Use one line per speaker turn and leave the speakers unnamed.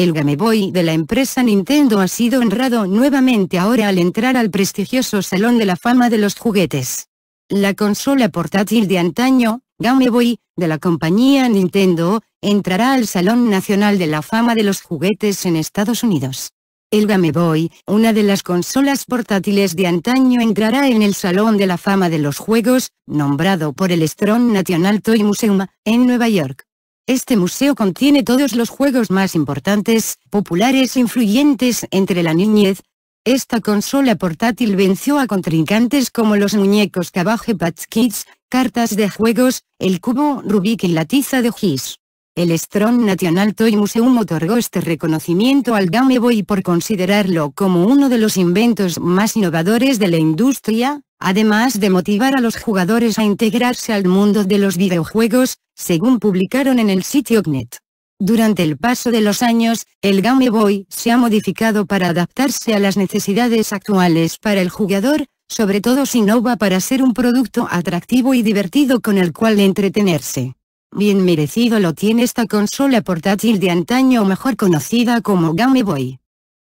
El Game Boy de la empresa Nintendo ha sido honrado nuevamente ahora al entrar al prestigioso Salón de la Fama de los Juguetes. La consola portátil de antaño, Game Boy, de la compañía Nintendo, entrará al Salón Nacional de la Fama de los Juguetes en Estados Unidos. El Game Boy, una de las consolas portátiles de antaño entrará en el Salón de la Fama de los Juegos, nombrado por el Strong National Toy Museum, en Nueva York. Este museo contiene todos los juegos más importantes, populares e influyentes entre la niñez. Esta consola portátil venció a contrincantes como los muñecos Cabaje Patch Kids, cartas de juegos, el cubo Rubik y la tiza de Gis. El Strong National Toy Museum otorgó este reconocimiento al Game Boy por considerarlo como uno de los inventos más innovadores de la industria, además de motivar a los jugadores a integrarse al mundo de los videojuegos, según publicaron en el sitio Gnet. Durante el paso de los años, el Game Boy se ha modificado para adaptarse a las necesidades actuales para el jugador, sobre todo si no va para ser un producto atractivo y divertido con el cual entretenerse. Bien merecido lo tiene esta consola portátil de antaño mejor conocida como Game Boy.